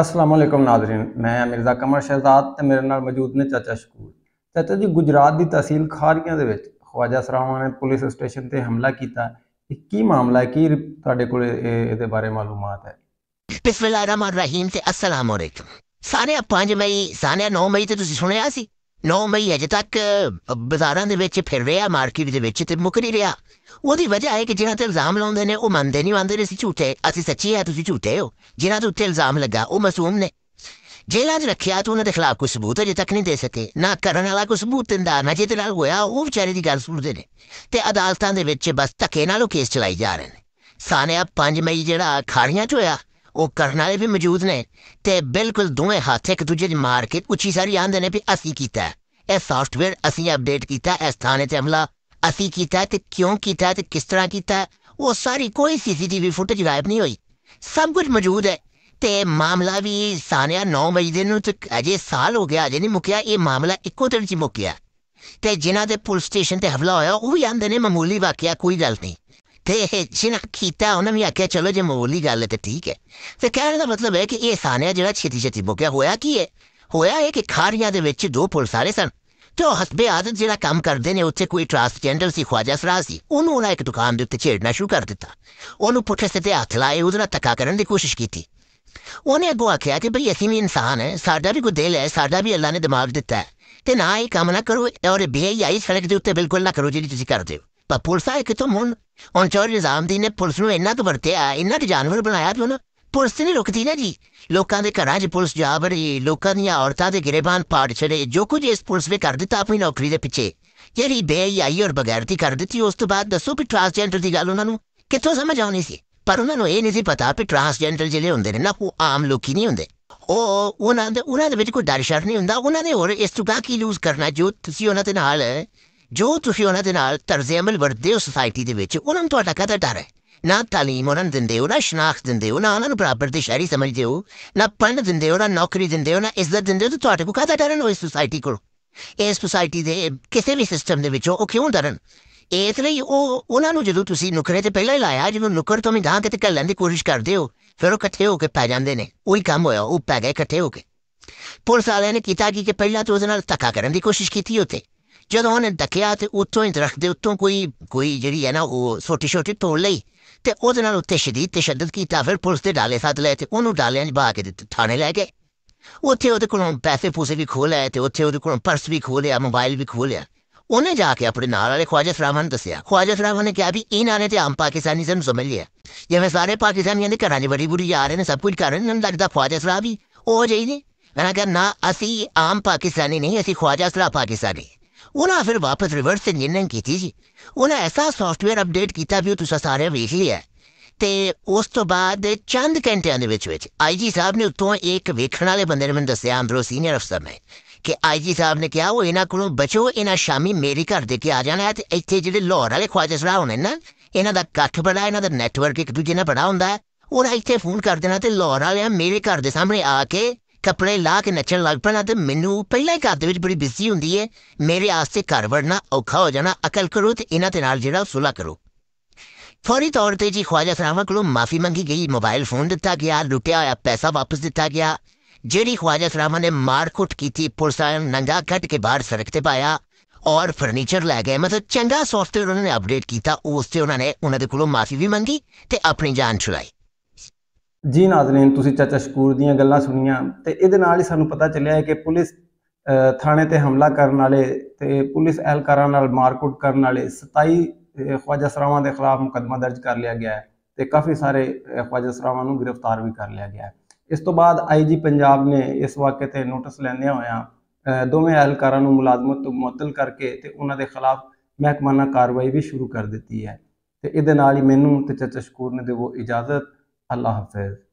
ਅਲੈਕਮ ਨਾਜ਼ਰੀਨ ਮੈਂ ਮਿਰਜ਼ਾ ਕਮਰ ਸ਼ਹਿਜ਼ਾਦ ਤੇ ਮੇਰੇ ਨਾਲ ਮੌਜੂਦ ਨੇ ਚਾਚਾ ਸ਼ਕੂਰ ਚਾਚਾ ਜੀ ਗੁਜਰਾਤ ਦੀ ਤਹਿਸੀਲ ਖਾਰੀਆਂ ਦੇ ਵਿੱਚ ਖਵਾਜਾ ਸਰਾਵਾਂ ਨੇ ਪੁਲਿਸ ਸਟੇਸ਼ਨ ਤੇ ਹਮਲਾ ਕੀਤਾ ਕੀ ਮਾਮਲਾ ਹੈ ਕੀ ਤੁਹਾਡੇ ਕੋਲ ਇਹਦੇ ਬਾਰੇ ਮਾਲੂਮਾਤ ਹੈ ਬਿਸਮਿਲ੍ਲਾਹਿਰ ਰਹਿਮਾਨ ਰਹੀਮ ਤੇ ਅਲੈਕਮ ਸਾਰੇ 5 ਮਈ ਸਾਰਿਆਂ 9 ਮਈ ਤੇ ਤੁਸੀਂ ਸੁਣਿਆ ਸੀ ਨੌ ਮਈ ਅਜੇ ਤੱਕ ਬਾਜ਼ਾਰਾਂ ਦੇ ਵਿੱਚ ਫਿਰ ਰਿਹਾ ਮਾਰਕੀਟ ਦੇ ਵਿੱਚ ਤੇ ਮੁੱਕ ਨਹੀਂ ਰਿਹਾ ਉਹਦੀ ਵਜ੍ਹਾ ਹੈ ਕਿ ਜਿਹਨਾਂ ਤੇ ਇਲਜ਼ਾਮ ਲਾਉਂਦੇ ਨੇ ਉਹ ਮੰਨਦੇ ਨਹੀਂ ਮੰਨਦੇ ਨੇ ਸੀ ਝੂਠੇ ਅਸੀਂ ਸੱਚੀ ਹੈ ਤੁਸੀਂ ਝੂਠੇ ਹੋ ਜਿਹਨਾਂ ਦੇ ਉੱਤੇ ਇਲਜ਼ਾਮ ਲੱਗਾ ਉਹ ਮਾਸੂਮ ਨੇ ਜੇਲ੍ਹਾਂ 'ਚ ਰੱਖਿਆ ਤੂੰ ਉਹਨਾਂ ਦੇ ਖਿਲਾਫ ਕੋਈ ਸਬੂਤ ਅਜੇ ਤੱਕ ਨਹੀਂ ਦੇ ਸਕੇ ਨਾ ਕਰਨ ਵਾਲਾ ਕੋਈ ਸਬੂਤ ਦਿੰਦਾ ਨਾ ਜਿਹਦੇ ਨਾਲ ਹੋਇਆ ਉਹ ਵਿਚਾਰੇ ਦੀ ਗੱਲ ਸੁਣਦੇ ਨੇ ਤੇ ਅਦਾਲਤਾਂ ਦੇ ਵਿੱਚ ਬਸ ਧੱਕੇ ਨਾਲ ਉਹ ਕੇਸ ਚਲਾਈ ਜਾ ਰਹੇ ਨੇ ਸਾਨੇ ਆ 5 ਮਈ ਜਿਹੜਾ ਖਾੜੀਆਂ 'ਚ ਹੋਇਆ ਉਹ ਕਰਨਾਲੇ ਵੀ ਮੌਜੂਦ ਨੇ ਤੇ ਬਿਲਕੁਲ ਦੋਵੇਂ ਹੱਥ ਇੱਕ ਦੂਜੇ ਦੀ ਮਾਰ ਕੇ ਉੱਚੀ ਸਾਰੀ ਆਂਦੇ ਨੇ ਵੀ ਅਸੀਂ ਕੀਤਾ ਇਹ ਸੌਫਟਵੇਅਰ ਅਸੀਂ ਅਪਡੇਟ ਕੀਤਾ ਇਸ ਥਾਣੇ ਤੇ ਹਮਲਾ ਅਸੀਂ ਕੀਤਾ ਤੇ ਕਿਉਂ ਕੀਤਾ ਤੇ ਕਿਸ ਤਰ੍ਹਾਂ ਕੀਤਾ ਉਹ ਸਾਰੀ ਕੋਈ ਸੀਸੀਟੀਵੀ ਫੁਟੇਜ ਗਾਇਬ ਨਹੀਂ ਹੋਈ ਸਭ ਕੁਝ ਮੌਜੂਦ ਹੈ ਤੇ ਮਾਮਲਾ ਵੀ ਸਾਨਿਆ 9 ਵਜੇ ਨੂੰ ਤੱਕ ਅਜੇ ਸਾਲ ਹੋ ਗਿਆ ਅਜੇ ਨਹੀਂ ਮੁੱਕਿਆ ਇਹ ਮਾਮਲਾ ਇੱਕੋ ਦਿਨ 'ਚ ਮੁੱਕਿਆ ਤੇ ਜਿਨ੍ਹਾਂ ਦੇ ਪੁਲਿਸ ਸਟੇਸ਼ਨ ਤੇ ਹਮਲਾ ਹੋਇਆ ਉਹ ਵੀ ਆਂਦੇ ਨੇ ਮਾਮੂਲੀ ਵਾਕਿਆ ਕੋਈ ਗੱਲ ਨਹੀਂ ਤੇ ਜਿਨਾ ਕੀਤਾ ਉਹਨਾਂ ਨੇ ਆਖਿਆ ਚਲੋ ਜੇ ਮੋਲੀ ਗੱਲ ਤੇ ਠੀਕ ਹੈ ਤੇ ਕਹਿਣ ਦਾ ਮਤਲਬ ਹੈ ਕਿ ਇਹ ਸਾਨਿਆ ਜਿਹੜਾ ਛੇਤੀ ਛੇਤੀ ਬੁਕਿਆ ਹੋਇਆ ਕੀ ਹੈ ਹੋਇਆ ਇਹ ਕਿ ਖਾਰੀਆਂ ਦੇ ਵਿੱਚ ਦੋ ਪੁਲਸਾਰੇ ਸਨ ਤੇ ਉਹ ਹਸਬੇ ਆਦਤ ਜਿਹੜਾ ਕੰਮ ਕਰਦੇ ਨੇ ਉੱਥੇ ਕੋਈ ਟ੍ਰਾਂਸਜੈਂਡਰ ਸੀ ਖਵਾਜਾ ਫਰਾਜ਼ ਸੀ ਉਹਨੂੰ ਉਹਨਾਂ ਇੱਕ ਦੁਕਾਨ ਦੇ ਉੱਤੇ ਛੇੜਨਾ ਸ਼ੁਰੂ ਕਰ ਦਿੱਤਾ ਉਹਨੂੰ ਪੁੱਠੇ ਸਿੱਧੇ ਹੱਥ ਲਾਏ ਉਹਦੇ ਨਾਲ ਤੱਕਾ ਕਰਨ ਦੀ ਕੋਸ਼ਿਸ਼ ਕੀਤੀ ਉਹਨੇ ਅੱਗੋਂ ਆਖਿਆ ਕਿ ਭਈ ਅਸੀਂ ਵੀ ਇਨਸਾਨ ਹੈ ਸਾਡਾ ਵੀ ਕੋਈ ਦਿਲ ਹੈ ਸਾਡਾ ਵੀ ਅੱਲਾ ਨੇ ਦਿਮਾਗ ਦਿੱਤਾ ਹੈ ਤੇ ਨਾ ਇਹ ਕੰਮ ਨਾ ਕਰੋ ਔਰ ਬੇਈ ਆਈ ਸੜਕ ਦੇ ਉੱਤੇ ਬਿਲਕੁਲ ਨਾ ਕਰੋ ਜਿਹੜੀ ਤੁਸੀਂ ਕਰਦੇ ਹੋ ਪਪੁਲਸਾ ਇੱਕ ਤੋਂ ਮੁੰਨ ਹੁਣ ਚੋਰੀ ਦੀ ਨੇ ਪੁਲਿਸ ਨੂੰ ਇੰਨਾ ਕੁ ਵਰਤਿਆ ਇੰਨਾ ਕੁ ਜਾਨਵਰ ਬਣਾਇਆ ਤੋ ਨਾ ਪੁਲਿਸ ਨਹੀਂ ਰੁਕਦੀ ਨਾ ਜੀ ਲੋਕਾਂ ਦੇ ਘਰਾਂ 'ਚ ਪੁਲਿਸ ਜਾ ਵੜੀ ਲੋਕਾਂ ਦੀਆਂ ਔਰਤਾਂ ਦੇ ਗਰੇਬਾਨ ਪਾੜ ਛੜੇ ਜੋ ਕੁਝ ਇਸ ਪੁਲਿਸ ਵੀ ਕਰ ਦਿੱਤਾ ਆਪਣੀ ਨੌਕਰੀ ਦੇ ਪਿੱਛੇ ਜਿਹੜੀ ਆਈ ਔਰ ਬਗੈਰਤੀ ਕਰ ਦਿੱਤੀ ਉਸ ਤੋਂ ਬਾਅਦ ਦੱਸੋ ਵੀ ਜੈਂਡਰ ਦੀ ਗੱਲ ਉਹਨਾਂ ਨੂੰ ਕਿੱਥੋਂ ਸਮਝ ਆਉਣੀ ਸੀ ਪਰ ਉਹਨਾਂ ਨੂੰ ਇਹ ਨਹੀਂ ਸੀ ਪਤਾ ਵੀ ਜੈਂਡਰ ਜਿਹੜੇ ਹੁੰਦੇ ਨੇ ਨਾ ਉਹ ਆਮ ਲੋਕੀ ਨਹੀਂ ਹੁੰਦੇ ਉਹ ਉਹਨਾਂ ਦੇ ਉਹਨਾਂ ਦੇ ਵਿੱਚ ਕੋਈ ਡਰ ਸ਼ਰ ਨਹੀਂ ਹੁੰਦਾ ਉਹਨਾਂ ਨੇ ਹੋਰ ਇਸ ਤੋਂ ਕਾ ਕੀ ਲੂਜ਼ ਕਰਨਾ ਜੋ ਤੁਸੀਂ ਉਹਨਾਂ ਦੇ ਨਾਲ ਜੋ ਤੁਸੀਂ ਉਹਨਾਂ ਦੇ ਨਾਲ ਅਮਲ ਵਰਦੇ ਉਸ ਸੋਸਾਇਟੀ ਦੇ ਵਿੱਚ ਉਹਨਾਂ ਨੂੰ ਤੁਹਾਡਾ ਕਦਰ ਡਰ ਹੈ ਨਾ تعلیم ਉਹਨਾਂ ਨੂੰ ਦਿੰਦੇ ਹੋ ਨਾ ਸ਼ਨਾਖਤ ਦਿੰਦੇ ਹੋ ਨਾ ਉਹਨਾਂ ਨੂੰ ਬਰਾਬਰ ਦੇ ਸ਼ਹਿਰੀ ਸਮਝਦੇ ਹੋ ਨਾ ਪੰਡ ਦਿੰਦੇ ਹੋ ਨਾ ਨੌਕਰੀ ਦਿੰਦੇ ਹੋ ਨਾ ਇੱਜ਼ਤ ਦਿੰਦੇ ਹੋ ਤਾਂ ਤੁਹਾਡੇ ਕੋ ਕਾਹਦਾ ਡਰਨ ਉਸ ਸੋਸਾਇਟੀ ਕੋਲ ਇਸ ਸੋਸਾਇਟੀ ਦੇ ਕਿਸੇ ਵੀ ਸਿਸਟਮ ਦੇ ਵਿੱਚ ਉਹ ਕਿਉਂ ਡਰਨ ਇਸ ਲਈ ਉਹ ਉਹਨਾਂ ਨੂੰ ਜਦੋਂ ਤੁਸੀਂ ਨੁਕਰੇ ਤੇ ਪਹਿਲਾਂ ਹੀ ਲਾਇਆ ਜਦੋਂ ਨੁਕਰ ਤੋਂ ਮਿਧਾਂ ਕੇ ਤੇ ਕੱਲਣ ਦੀ ਕੋਸ਼ਿਸ਼ ਕਰਦੇ ਹੋ ਫਿਰ ਉਹ ਇਕੱਠੇ ਹੋ ਕੇ ਪੈ ਜਾਂਦੇ ਨੇ ਉਹੀ ਕੰਮ ਹੋਇਆ ਉਹ ਪੈ ਗਏ ਇਕੱਠੇ ਹੋ ਕੇ ਪੁਲਿਸ ਵਾਲਿਆਂ ਨੇ ਕੀਤਾ ਕਿ ਪਹਿਲਾਂ ਤੋਂ ਉਹਨਾਂ ਨਾਲ ਧੱਕਾ ਕਰਨ ਦੀ ਕੋਸ਼ਿਸ਼ ਕੀਤੀ ਉਤੇ ਜਦੋਂ ਉਹਨੇ ਡਕਿਆ ਤੇ ਉੱਤੋਂ ਹੀ ਦਰਖਤ ਦੇ ਉੱਤੋਂ ਕੋਈ ਕੋਈ ਜਿਹੜੀ ਹੈ ਨਾ ਉਹ ਛੋਟੀ ਛੋਟੀ ਤੋੜ ਲਈ ਤੇ ਉਹਦੇ ਨਾਲ ਉੱਤੇ ਸ਼ਦੀਦ ਤਸ਼ੱਦਦ ਕੀਤਾ ਫਿਰ ਪੁਲਿਸ ਦੇ ਡਾਲੇ ਸਾਥ ਲੈ ਤੇ ਉਹਨੂੰ ਡਾਲਿਆਂ 'ਚ ਬਾ ਕੇ ਦਿੱਤੇ ਥਾਣੇ ਲੈ ਗਏ ਉੱਥੇ ਉਹਦੇ ਕੋਲੋਂ ਪੈਸੇ ਪੂਸੇ ਵੀ ਖੋਲ ਆਏ ਤੇ ਉੱਥੇ ਉਹਦੇ ਕੋਲੋਂ ਪਰਸ ਵੀ ਖੋਲਿਆ ਮੋਬਾਈਲ ਵੀ ਖੋਲਿਆ ਉਹਨੇ ਜਾ ਕੇ ਆਪਣੇ ਨਾਲ ਵਾਲੇ ਖਵਾਜਾ ਸਰਾਵਨ ਦੱਸਿਆ ਖਵਾਜਾ ਸਰਾਵਨ ਨੇ ਕਿਹਾ ਵੀ ਇਹ ਨੇ ਤੇ ਆਮ ਪਾਕਿਸਤਾਨੀ ਜਨ ਸਮਝ ਲਿਆ ਜਿਵੇਂ ਸਾਰੇ ਪਾਕਿਸਤਾਨੀਆਂ ਦੇ ਘਰਾਂ 'ਚ ਬੜੀ ਬੁਰੀ ਆ ਰਹੇ ਨੇ ਸਭ ਕੁਝ ਕਰ ਰਹੇ ਨੇ ਨੂੰ ਲੱਗਦਾ ਖਵਾਜਾ ਸਰਾਵ ਉਹ ਜਈ ਨੇ ਮੈਂ ਕਿਹਾ ਨਾ ਅਸੀਂ ਆਮ ਪਾਕਿਸਤਾਨੀ ਨਹੀਂ ਅਸੀਂ ਖਵਾਜਾ ਸਰਾ ਪਾਕਿਸਤਾਨੀ ਉਹਨਾਂ ਫਿਰ ਵਾਪਸ ਰਿਵਰਸ ਇੰਜੀਨੀਅਰਿੰਗ ਕੀਤੀ ਸੀ ਉਹਨਾਂ ਐਸਾ ਸੌਫਟਵੇਅਰ ਅਪਡੇਟ ਕੀਤਾ ਵੀ ਤੁਸੀਂ ਸਾਰੇ ਵੇਖ ਲਿਆ ਤੇ ਉਸ ਤੋਂ ਬਾਅਦ ਚੰਦ ਘੰਟਿਆਂ ਦੇ ਵਿੱਚ ਵਿੱਚ ਆਈਜੀ ਸਾਹਿਬ ਨੇ ਉਤੋਂ ਇੱਕ ਵੇਖਣ ਵਾਲੇ ਬੰਦੇ ਨੇ ਮੈਨੂੰ ਦੱਸਿਆ ਅੰਦਰੋਂ ਸੀਨੀਅਰ ਅਫਸਰ ਨੇ ਕਿ ਆਈਜੀ ਸਾਹਿਬ ਨੇ ਕਿਹਾ ਉਹ ਇਹਨਾਂ ਕੋਲੋਂ ਬਚੋ ਇਹਨਾਂ ਸ਼ਾਮੀ ਮੇਰੇ ਘਰ ਦੇ ਕੇ ਆ ਜਾਣਾ ਹੈ ਤੇ ਇੱਥੇ ਜਿਹੜੇ ਲਾਹੌਰ ਵਾਲੇ ਖਵਾਜੇ ਰਾਹ ਹੋਣੇ ਨਾ ਇਹਨਾਂ ਦਾ ਕੱਠ ਬੜਾ ਇਹਨਾਂ ਦਾ ਨੈਟਵਰਕ ਇੱਕ ਦੂਜੇ ਨਾਲ ਬੜਾ ਹੁੰਦਾ ਹੈ ਉਹਨਾਂ ਇੱਥੇ ਫੋਨ ਕਰ ਦੇਣਾ ਤੇ ਲਾਹੌਰ ਵਾਲਿਆਂ ਮੇਰੇ ਘਰ ਦੇ ਸਾਹਮਣੇ ਆ ਕੇ ਕਪੜੇ ਲਾ ਕੇ ਨੱਚਣ ਲੱਗ ਪੈਣਾ ਤੇ ਮੈਨੂੰ ਪਹਿਲਾਂ ਹੀ ਘਰ ਦੇ ਵਿੱਚ ਬੜੀ ਬਿਜ਼ੀ ਹੁੰਦੀ ਏ ਮੇਰੇ ਆਸਤੇ ਘਰ ਵੜਨਾ ਔਖਾ ਹੋ ਜਾਣਾ ਅਕਲ ਕਰੋ ਤੇ ਇਹਨਾਂ ਦੇ ਨਾਲ ਜਿਹੜਾ ਸੁਲਾ ਕਰੋ ਫੌਰੀ ਤੌਰ ਤੇ ਜੀ ਖਵਾਜਾ ਸਰਾਵਾ ਕੋਲੋਂ ਮਾਫੀ ਮੰਗੀ ਗਈ ਮੋਬਾਈਲ ਫੋਨ ਦਿੱਤਾ ਗਿਆ ਲੁੱਟਿਆ ਹੋਇਆ ਪੈਸਾ ਵਾਪਸ ਦਿੱਤਾ ਗਿਆ ਜਿਹੜੀ ਖਵਾਜਾ ਸਰਾਵਾ ਨੇ ਮਾਰਕੁੱਟ ਕੀਤੀ ਪੁਲਿਸਾਂ ਨੰਗਾ ਘੱਟ ਕੇ ਬਾਹਰ ਸੜਕ ਤੇ ਪਾਇਆ ਔਰ ਫਰਨੀਚਰ ਲੈ ਗਏ ਮਤਲਬ ਚੰਗਾ ਸੌਫਟਵੇਅਰ ਉਹਨਾਂ ਨੇ ਅਪਡੇਟ ਕੀਤਾ ਉਸ ਤੇ ਉਹਨਾਂ ਨੇ ਉਹਨਾਂ ਦੇ ਕੋਲੋਂ ਮਾਫੀ ਵੀ ਮੰਗੀ ਤੇ ਆਪਣੀ ਜਾਨ ਛੁਡਾਈ ਜੀ ਨਾਜ਼ਰੀਨ ਤੁਸੀਂ ਚਾਚਾ ਸ਼ਕੂਰ ਦੀਆਂ ਗੱਲਾਂ ਸੁਣੀਆਂ ਤੇ ਇਹਦੇ ਨਾਲ ਹੀ ਸਾਨੂੰ ਪਤਾ ਚੱਲਿਆ ਹੈ ਕਿ ਪੁਲਿਸ ਥਾਣੇ ਤੇ ਹਮਲਾ ਕਰਨ ਵਾਲੇ ਤੇ ਪੁਲਿਸ ਅਹਿਲਕਾਰਾਂ ਨਾਲ ਮਾਰਕੁੱਟ ਕਰਨ ਵਾਲੇ 27 ਖਵਾਜਾ ਸਰਾਵਾਂ ਦੇ ਖਿਲਾਫ ਮੁਕਦਮਾ ਦਰਜ ਕਰ ਲਿਆ ਗਿਆ ਹੈ ਤੇ ਕਾਫੀ ਸਾਰੇ ਖਵਾਜਾ ਸਰਾਵਾਂ ਨੂੰ ਗ੍ਰਿਫਤਾਰ ਵੀ ਕਰ ਲਿਆ ਗਿਆ ਹੈ ਇਸ ਤੋਂ ਬਾਅਦ ਆਈਜੀ ਪੰਜਾਬ ਨੇ ਇਸ ਵਾਕਏ ਤੇ ਨੋਟਿਸ ਲੈਂਦਿਆਂ ਹੋਇਆਂ ਦੋਵੇਂ ਅਹਿਲਕਾਰਾਂ ਨੂੰ ਮੁਲਾਜ਼ਮਤ ਤੋਂ ਮੁਅਤਲ ਕਰਕੇ ਤੇ ਉਹਨਾਂ ਦੇ ਖਿਲਾਫ ਮਹਿਕਮਾਨਾ ਕਾਰਵਾਈ ਵੀ ਸ਼ੁਰੂ ਕਰ ਦਿੱਤੀ ਹੈ ਤੇ ਇਹਦੇ ਨਾਲ ਹੀ ਮੈਨੂੰ ਤੇ ਚਾਚਾ ਸ਼ਕੂਰ ਨੇ ਦੇਵੋ ਇਜਾਜ਼ਤ ਅੱਲਾਹ ਹਾਫਿਜ਼